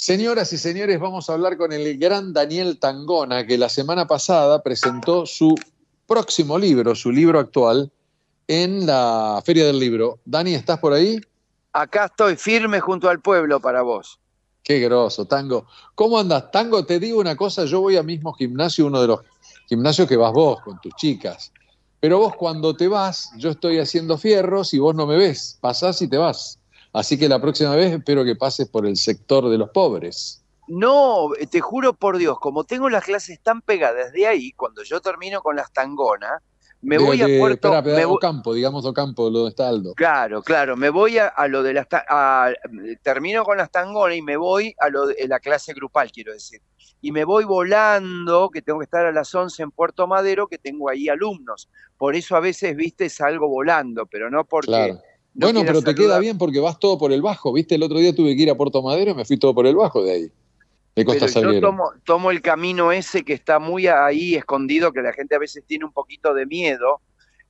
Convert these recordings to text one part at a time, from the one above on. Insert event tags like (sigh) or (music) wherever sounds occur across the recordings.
Señoras y señores, vamos a hablar con el gran Daniel Tangona, que la semana pasada presentó su próximo libro, su libro actual, en la Feria del Libro. Dani, ¿estás por ahí? Acá estoy firme junto al pueblo para vos. Qué groso, Tango. ¿Cómo andas? Tango, te digo una cosa, yo voy al mismo gimnasio, uno de los gimnasios que vas vos con tus chicas. Pero vos cuando te vas, yo estoy haciendo fierros y vos no me ves, pasás y te vas. Así que la próxima vez espero que pases por el sector de los pobres. No, eh, te juro por Dios, como tengo las clases tan pegadas de ahí, cuando yo termino con las tangonas, me voy a Puerto... Espera, me Ocampo, digamos Ocampo, lo de está Claro, claro, me voy a, lo de las... termino con las tangonas y me voy a lo de eh, la clase grupal, quiero decir. Y me voy volando, que tengo que estar a las 11 en Puerto Madero, que tengo ahí alumnos. Por eso a veces, viste, salgo volando, pero no porque bueno, pero te queda bien porque vas todo por el bajo. Viste, el otro día tuve que ir a Puerto Madero y me fui todo por el bajo de ahí. Me Costa salir. yo tomo, el camino ese que está muy ahí escondido, que la gente a veces tiene un poquito de miedo.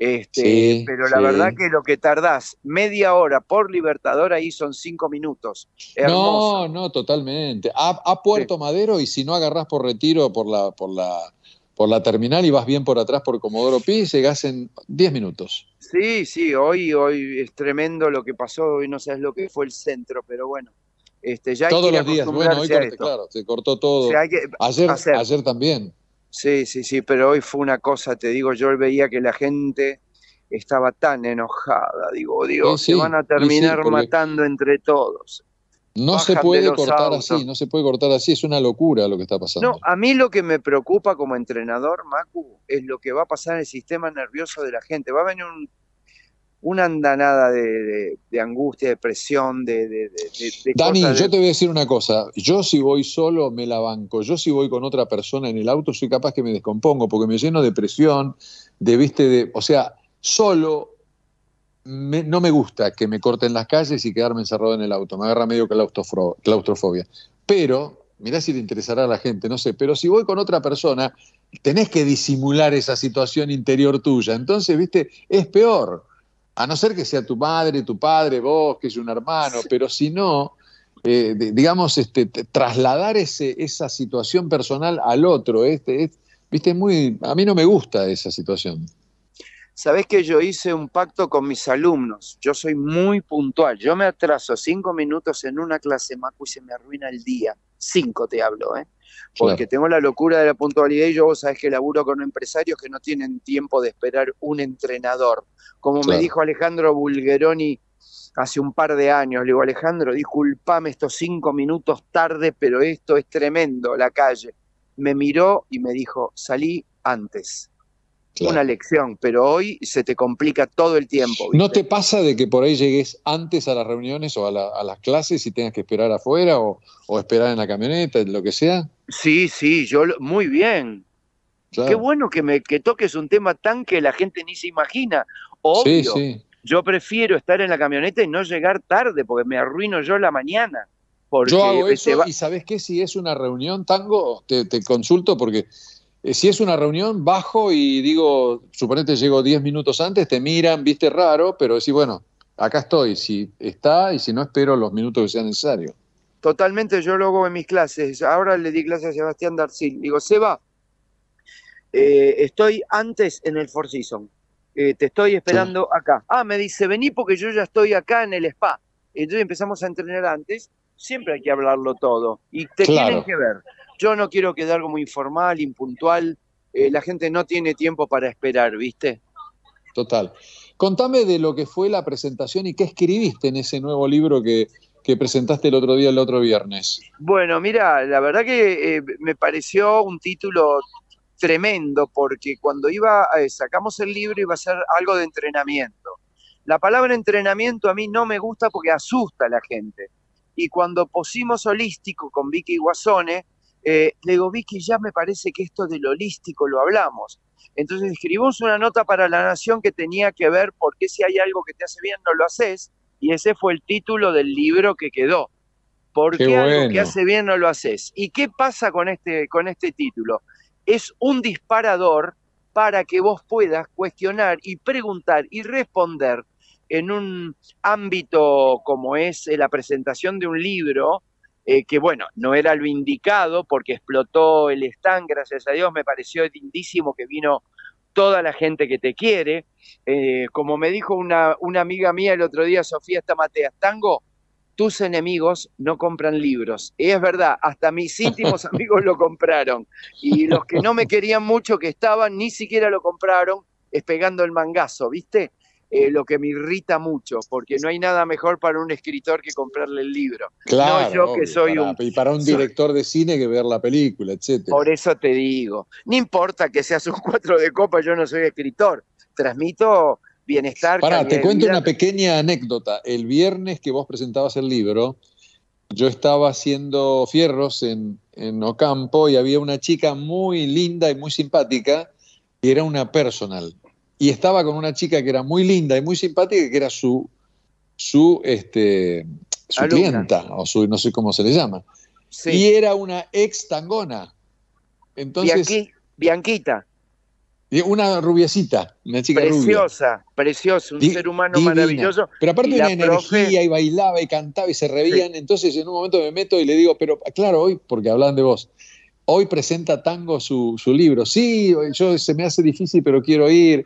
Este, pero la verdad que lo que tardás media hora por Libertador ahí son cinco minutos. No, no, totalmente. A, Puerto Madero y si no agarrás por retiro por la, por la por la terminal y vas bien por atrás por Comodoro Pi y llegás en 10 minutos. Sí, sí, hoy, hoy es tremendo lo que pasó, hoy no sabes lo que fue el centro, pero bueno. Este, ya Todos los días, bueno, hoy claro, se cortó todo. ayer, también. Sí, sí, sí, pero hoy fue una cosa, te digo, yo veía que la gente estaba tan enojada, digo, oh, Dios, se van a terminar matando entre todos. No se puede cortar así, no se puede cortar así, es una locura lo que está pasando. No, a mí lo que me preocupa como entrenador, Macu, es lo que va a pasar en el sistema nervioso de la gente. Va a venir una andanada de, angustia, de presión, de... de Dani, yo te voy a decir una cosa, yo si voy solo me la banco, yo si voy con otra persona en el auto soy capaz que me descompongo porque me lleno de presión, de, viste, de, o sea, solo no me gusta que me corten las calles y quedarme encerrado en el auto. Me agarra medio claustrofobia. Pero, mirá si le interesará a la gente, no sé, pero si voy con otra persona, tenés que disimular esa situación interior tuya. Entonces, viste, es peor. A no ser que sea tu madre, tu padre, vos, que es un hermano, pero si no, eh, digamos, este, trasladar ese, esa situación personal al otro, este, viste, muy, a mí no me gusta esa situación sabés que yo hice un pacto con mis alumnos, yo soy muy puntual, yo me atraso cinco minutos en una clase, Macu, y se me arruina el día, cinco te hablo, ¿eh? porque tengo la locura de la puntualidad y yo vos sabés que laburo con empresarios que no tienen tiempo de esperar un entrenador. Como me dijo Alejandro Bulgeroni hace un par de años, le digo, Alejandro, disculpame estos cinco minutos tarde, pero esto es tremendo, la calle. Me miró y me dijo, salí antes una lección, pero hoy se te complica todo el tiempo. ¿No te pasa de que por ahí llegues antes a las reuniones o a, las clases y tengas que esperar afuera o, esperar en la camioneta, lo que sea? Sí, sí, yo muy bien. Qué bueno que me que toques un tema tan que la gente ni se imagina. Obvio, yo prefiero estar en la camioneta y no llegar tarde porque me arruino yo la mañana. yo y sabes qué, si es una reunión tango, te consulto porque eh, si es una reunión, bajo y digo, suponete llego 10 minutos antes, te miran, viste raro, pero decís, bueno, acá estoy, si está y si no espero los minutos que sean necesarios. Totalmente, yo lo hago en mis clases. Ahora le di clases a Sebastián Darcil. Digo, Seba, eh, estoy antes en el Four Seasons. Eh, te estoy esperando acá. Ah, me dice, vení porque yo ya estoy acá en el spa. Entonces empezamos a entrenar antes. Siempre hay que hablarlo todo. Y te tienen que ver yo no quiero quedar como informal, impuntual, eh, la gente no tiene tiempo para esperar, ¿viste? Total. Contame de lo que fue la presentación y qué escribiste en ese nuevo libro que, presentaste el otro día, el otro viernes. Bueno, mira, la verdad que eh, me pareció un título tremendo porque cuando iba eh, sacamos el libro iba a ser algo de entrenamiento. La palabra entrenamiento a mí no me gusta porque asusta a la gente. Y cuando pusimos holístico con Vicky Guasone, eh, le Vicky, ya me parece que esto de lo holístico lo hablamos. Entonces escribimos una nota para la nación que tenía que ver por qué si hay algo que te hace bien no lo haces, y ese fue el título del libro que quedó. ¿Por qué, algo que hace bien no lo haces? ¿Y qué pasa con este, con este título? Es un disparador para que vos puedas cuestionar y preguntar y responder en un ámbito como es la presentación de un libro, eh, que bueno, no era lo indicado porque explotó el stand, gracias a Dios, me pareció lindísimo que vino toda la gente que te quiere. Eh, como me dijo una, una, amiga mía el otro día, Sofía Estamateas, Tango, tus enemigos no compran libros. Y es verdad, hasta mis íntimos (laughs) amigos lo compraron. Y los que no me querían mucho, que estaban, ni siquiera lo compraron, es pegando el mangazo, ¿viste? lo que me irrita mucho, porque no hay nada mejor para un escritor que comprarle el libro. Claro, que soy un... Y para un director de cine que ver la película, etc. Por eso te digo, no importa que seas un (laughs) cuatro de copa, yo no soy escritor, transmito bienestar. Para, te cuento una pequeña anécdota. El viernes que vos presentabas el libro, yo estaba haciendo fierros en, en Ocampo y había una chica muy linda y muy simpática, y era una personal y estaba con una chica que era muy linda y muy simpática, que era su, su, este, clienta, o su, no sé cómo se le llama. Y era una ex tangona. Entonces, Bianquita. Una rubiecita, una chica preciosa, preciosa, un ser humano maravilloso. Pero aparte una energía y bailaba y cantaba y se reían. Entonces en un momento me meto y le digo, pero claro, hoy, porque hablan de vos, hoy presenta Tango su, su libro. Sí, yo se me hace difícil, pero quiero ir.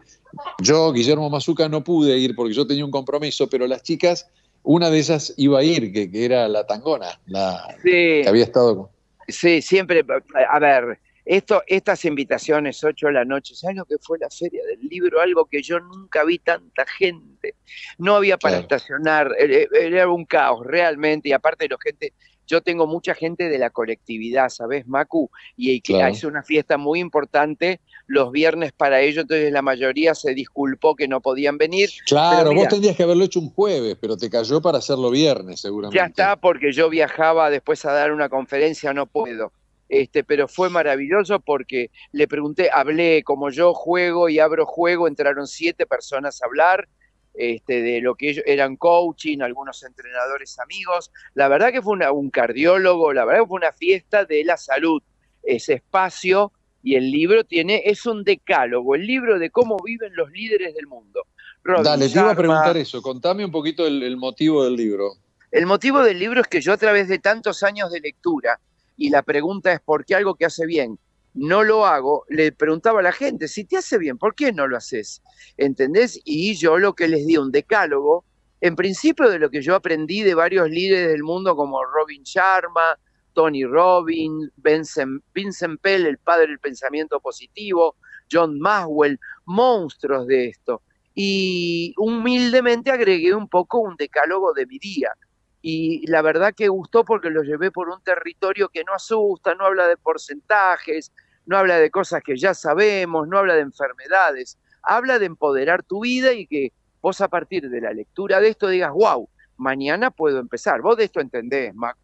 Yo, Guillermo Mazuca, no pude ir porque yo tenía un compromiso, pero las chicas, una de ellas iba a ir, que, era la tangona, la que había estado con... Sí, siempre, a ver, esto, estas invitaciones, 8 de la noche, ¿sabes lo que fue la feria del libro? Algo que yo nunca vi tanta gente. No había para estacionar, e, e, era un caos realmente, y aparte de la gente, yo tengo mucha gente de la colectividad, ¿sabes, Macu? Y, que es una fiesta muy importante los viernes para ellos, entonces la mayoría se disculpó que no podían venir. Claro, vos tendrías que haberlo hecho un jueves, pero te cayó para hacerlo viernes seguramente. Ya está, porque yo viajaba después a dar una conferencia, no puedo. Este, pero fue maravilloso porque le pregunté, hablé como yo juego y abro juego, entraron siete personas a hablar, este, de lo que ellos eran coaching, algunos entrenadores amigos. La verdad que fue un cardiólogo, la verdad que fue una fiesta de la salud, ese espacio y el libro tiene, es un decálogo, el libro de cómo viven los líderes del mundo. Dale, te iba a preguntar eso, contame un poquito el, el motivo del libro. El motivo del libro es que yo a través de tantos años de lectura, y la pregunta es por qué algo que hace bien no lo hago, le preguntaba a la gente, si te hace bien, ¿por qué no lo haces? ¿Entendés? Y yo lo que les di un decálogo, en principio de lo que yo aprendí de varios líderes del mundo como Robin Sharma, Tony Robbins, Vincent, Vincent Pell, el padre del pensamiento positivo, John Maxwell, monstruos de esto. Y humildemente agregué un poco un decálogo de mi día. Y la verdad que gustó porque lo llevé por un territorio que no asusta, no habla de porcentajes, no habla de cosas que ya sabemos, no habla de enfermedades, habla de empoderar tu vida y que vos a partir de la lectura de esto digas, wow, mañana puedo empezar. Vos de esto entendés, Mac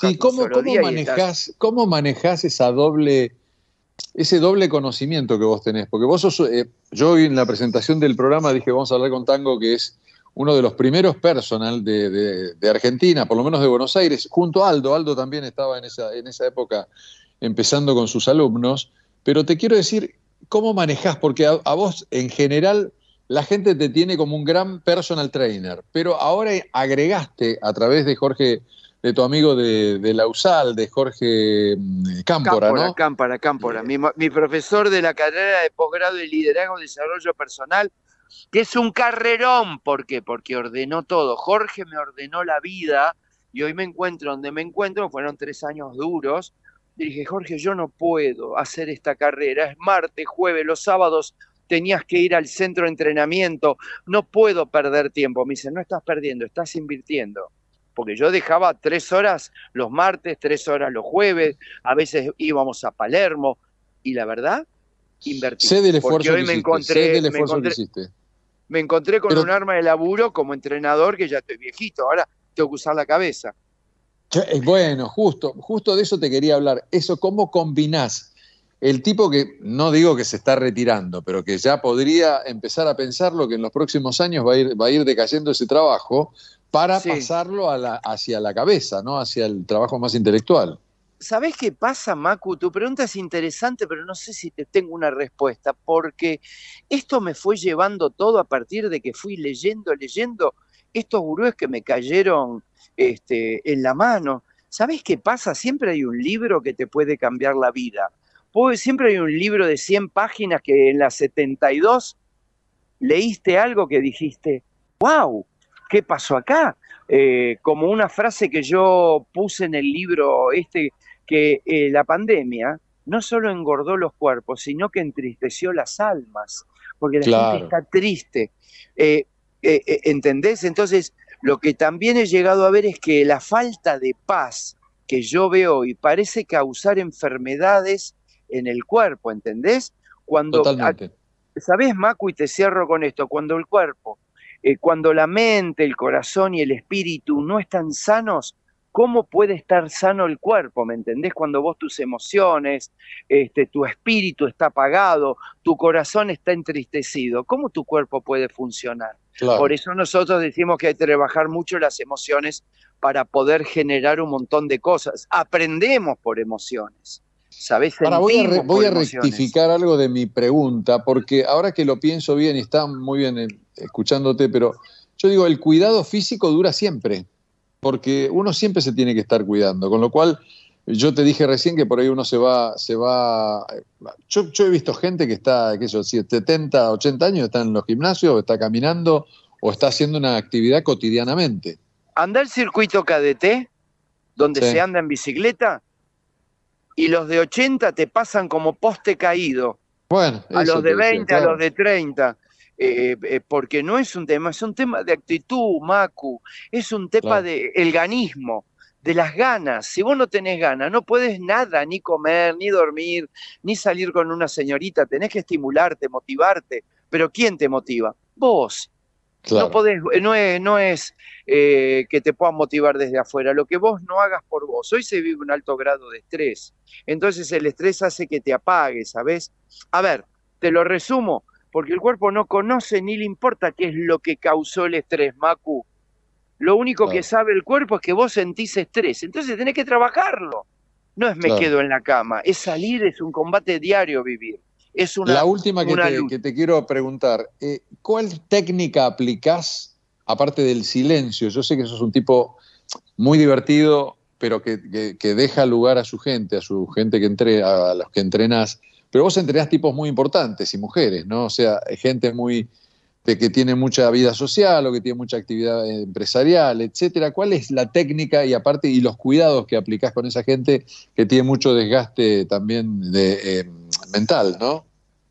sí, ¿cómo, cómo manejás, esa doble, ese doble conocimiento que vos tenés? Porque vos eh, yo hoy en la presentación del programa dije, vamos a hablar con Tango, que es uno de los primeros personal de, Argentina, por lo menos de Buenos Aires, junto a Aldo. Aldo también estaba en esa, en esa época empezando con sus alumnos. Pero te quiero decir, ¿cómo manejás? Porque a vos, en general, la gente te tiene como un gran personal trainer, pero ahora agregaste a través de Jorge de tu amigo de, Lausal, de Jorge mm, Cámpora, Cámpora ¿no? Cámpora, Cámpora. Mi, profesor de la carrera de posgrado de liderazgo y desarrollo personal, que es un carrerón. ¿Por qué? Porque ordenó todo. Jorge me ordenó la vida y hoy me encuentro donde me encuentro. Fueron tres años duros. dije, Jorge, yo no puedo hacer esta carrera. Es martes, jueves, los sábados tenías que ir al centro de entrenamiento. No puedo perder tiempo. Me dice, no estás perdiendo, estás invirtiendo porque yo dejaba tres horas los martes, tres horas los jueves, a veces íbamos a Palermo, y la verdad, invertí. Sé del esfuerzo que me, encontré, esfuerzo hiciste. Me encontré con un arma de laburo como entrenador, que ya estoy viejito, ahora tengo que usar la cabeza. Eh, bueno, justo, justo de eso te quería hablar. Eso, ¿cómo combinás el tipo que, no digo que se está retirando, pero que ya podría empezar a pensar lo que en los próximos años va a ir, va a ir decayendo ese trabajo, para pasarlo hacia la cabeza, ¿no? Hacia el trabajo más intelectual. Sabes qué pasa, Macu? Tu pregunta es interesante, pero no sé si te tengo una respuesta, porque esto me fue llevando todo a partir de que fui leyendo, leyendo estos gurúes que me cayeron este, en la mano. Sabes qué pasa? Siempre hay un libro que te puede cambiar la vida. Siempre hay un libro de 100 páginas que en las 72 leíste algo que dijiste, wow, ¿qué pasó acá? Eh, como una frase que yo puse en el libro este, que eh, la pandemia no solo engordó los cuerpos, sino que entristeció las almas, porque la gente está triste. Eh, ¿Entendés? Entonces, lo que también he llegado a ver es que la falta de paz que yo veo y parece causar enfermedades en el cuerpo, ¿entendés? Cuando, Totalmente. ¿Sabés, Macu? Y te cierro con esto, cuando el cuerpo eh, cuando la mente, el corazón y el espíritu no están sanos, ¿cómo puede estar sano el cuerpo? ¿Me entendés? Cuando vos tus emociones, este, tu espíritu está apagado, tu corazón está entristecido, ¿cómo tu cuerpo puede funcionar? Por eso nosotros decimos que hay que trabajar mucho las emociones para poder generar un montón de cosas. Aprendemos por emociones. ¿Sabes? voy a, rectificar algo de mi pregunta, porque ahora que lo pienso bien, está muy bien eh, escuchándote, pero yo digo, el cuidado físico dura siempre, porque uno siempre se tiene que estar cuidando, con lo cual yo te dije recién que por ahí uno se va, se va. Yo, he visto gente que está, qué sé 70, 80 años, está en los gimnasios, está caminando o está haciendo una actividad cotidianamente. Anda el circuito KDT, donde se anda en bicicleta, y los de 80 te pasan como poste caído. Bueno, a los de 20, a los de 30. Eh, eh, porque no es un tema, es un tema de actitud, Macu, es un tema de el ganismo, de las ganas. Si vos no tenés ganas, no puedes nada, ni comer, ni dormir, ni salir con una señorita, tenés que estimularte, motivarte, pero ¿quién te motiva? Vos. No, eh, no es, que te puedan motivar desde afuera, lo que vos no hagas por vos. Hoy se vive un alto grado de estrés, entonces el estrés hace que te apagues, ¿sabes? A ver, te lo resumo, porque el cuerpo no conoce ni le importa qué es lo que causó el estrés, Macu. Lo único que sabe el cuerpo es que vos sentís estrés, entonces tenés que trabajarlo. No es me quedo en la cama, es salir, es un combate diario vivir. Es una, la última que, te, quiero preguntar, eh, ¿cuál técnica aplicás aparte del silencio? Yo sé que sos un tipo muy divertido, pero que, deja lugar a su gente, a su gente que entre, a los que entrenas pero vos entrenás tipos muy importantes y mujeres, ¿no? O sea, gente muy de que tiene mucha vida social o que tiene mucha actividad empresarial, etcétera. ¿Cuál es la técnica y aparte y los cuidados que aplicás con esa gente que tiene mucho desgaste también eh, mental, ¿no?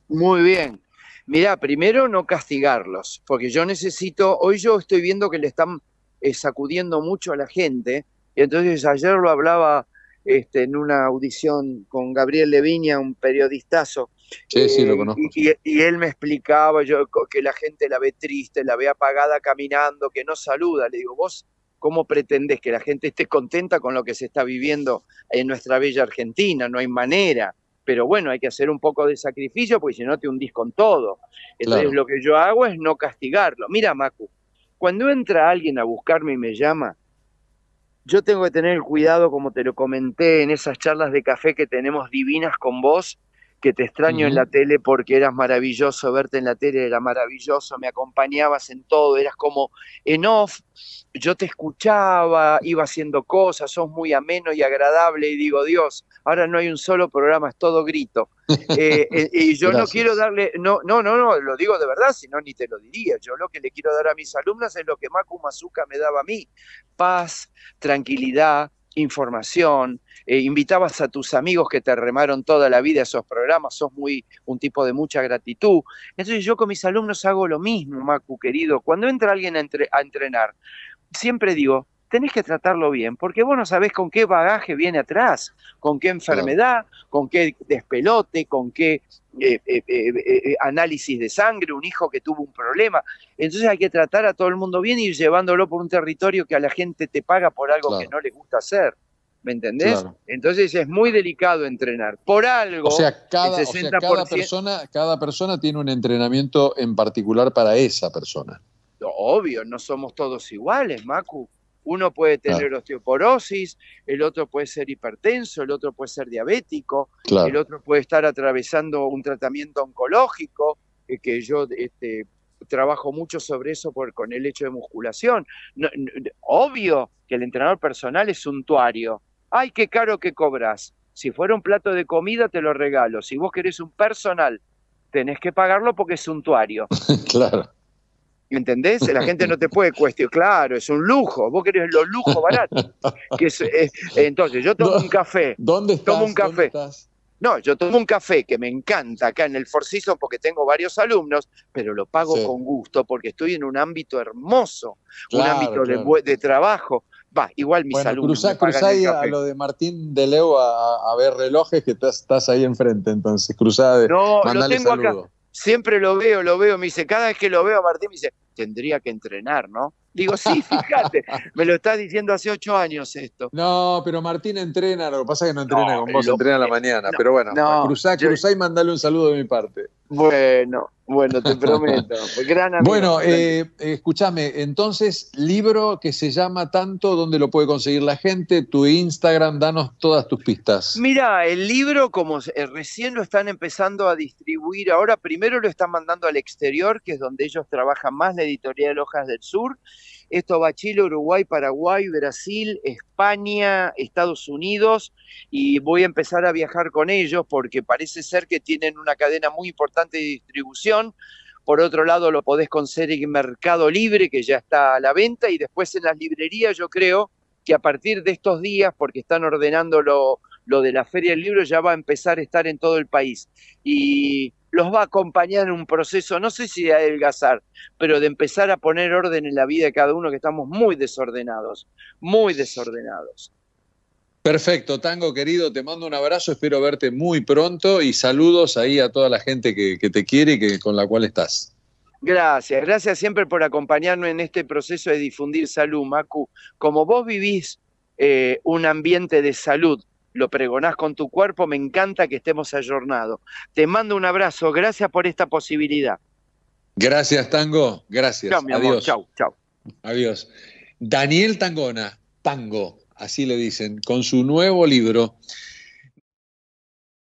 Muy bien. Mirá, primero no castigarlos, porque yo necesito, hoy yo estoy viendo que le están eh, sacudiendo mucho a la gente, y entonces ayer lo hablaba este, en una audición con Gabriel Leviña, un periodistazo. Sí, sí, lo eh, conozco. Y, él me explicaba yo, que la gente la ve triste, la ve apagada caminando, que no saluda. Le digo, vos, ¿cómo pretendés que la gente esté contenta con lo que se está viviendo en nuestra bella Argentina? No hay manera. Pero bueno, hay que hacer un poco de sacrificio porque si no te hundís con todo. Entonces lo que yo hago es no castigarlo. Mira, Macu, cuando entra alguien a buscarme y me llama, yo tengo que tener cuidado, como te lo comenté en esas charlas de café que tenemos divinas con vos, que te extraño en la tele porque eras maravilloso, verte en la tele era maravilloso, me acompañabas en todo, eras como en off, yo te escuchaba, iba haciendo cosas, sos muy ameno y agradable y digo, Dios, ahora no hay un solo programa, es todo grito. (laughs) Eh, eh, y yo no quiero darle, no, no, no, no, lo digo de verdad, si no, ni te lo diría. Yo lo que le quiero dar a mis alumnas es lo que Maku me daba a mí, paz, tranquilidad, información, eh, invitabas a tus amigos que te remaron toda la vida esos programas, sos muy un tipo de mucha gratitud. Entonces yo con mis alumnos hago lo mismo, Macu querido. Cuando entra alguien a, a entrenar, siempre digo, tenés que tratarlo bien, porque vos no sabés con qué bagaje viene atrás, con qué enfermedad, con qué despelote, con qué eh, eh, análisis de sangre, un hijo que tuvo un problema. Entonces hay que tratar a todo el mundo bien y llevándolo por un territorio que a la gente te paga por algo que no le gusta hacer. ¿Me entendés? Entonces es muy delicado entrenar. Por algo, o sea, cada, persona, cada persona tiene un entrenamiento en particular para esa persona. Obvio, no somos todos iguales, Macu. Uno puede tener osteoporosis, el otro puede ser hipertenso, el otro puede ser diabético, el otro puede estar atravesando un tratamiento oncológico, que yo este, trabajo mucho sobre eso por, con el hecho de musculación. obvio que el entrenador personal es suntuario, ay, qué caro que cobras. Si fuera un plato de comida, te lo regalo. Si vos querés un personal, tenés que pagarlo porque es suntuario. (laughs) claro. ¿Entendés? La gente no te puede cuestionar. Claro, es un lujo. Vos querés los lujos baratos. (laughs) Que eh, entonces, yo tomo un café. ¿Dónde estás? Tomo un café. No, yo tomo un café que me encanta acá en el Forciso porque tengo varios alumnos, pero lo pago con gusto porque estoy en un ámbito hermoso, un ámbito de, trabajo, Va, igual mi bueno, Cruzá, a lo de Martín de Leo a, ver relojes que estás, ahí enfrente, entonces cruzá de. No, lo tengo saludo. acá. Siempre lo veo, lo veo, me dice, cada vez que lo veo a Martín me dice, tendría que entrenar, ¿no? Digo, sí, (laughs) fíjate, me lo estás diciendo hace ocho años esto. No, pero Martín entrena, lo que pasa es que no entrena con vos, entrena la mañana, pero bueno, cruzá, cruzá y mandale un saludo de mi parte. Bueno, bueno, te prometo. (laughs) bueno, eh, escúchame, entonces, libro que se llama tanto, ¿dónde lo puede conseguir la gente? Tu Instagram, danos todas tus pistas. Mira, el libro, como eh, recién lo están empezando a distribuir, ahora primero lo están mandando al exterior, que es donde ellos trabajan más editorial Hojas del Sur. Esto va a Chile, Uruguay, Paraguay, Brasil, España, Estados Unidos y voy a empezar a viajar con ellos porque parece ser que tienen una cadena muy importante de distribución. Por otro lado, lo podés conseguir en Mercado Libre, que ya está a la venta, y después en las librerías yo creo que a partir de estos días, porque están ordenando lo, lo de la Feria del Libro, ya va a empezar a estar en todo el país. Y los va a acompañar en un proceso, no sé si de adelgazar, pero de empezar a poner orden en la vida de cada uno, que estamos muy desordenados, muy desordenados. Perfecto, Tango querido, te mando un abrazo, espero verte muy pronto y saludos ahí a toda la gente que, te quiere y que, con la cual estás. Gracias, gracias siempre por acompañarme en este proceso de difundir salud, Macu. Como vos vivís eh, un ambiente de salud lo pregonás con tu cuerpo, me encanta que estemos ayornados. Te mando un abrazo, gracias por esta posibilidad. Gracias, Tango, gracias. Adiós. Adiós. Daniel Tangona, Tango, así le dicen, con su nuevo libro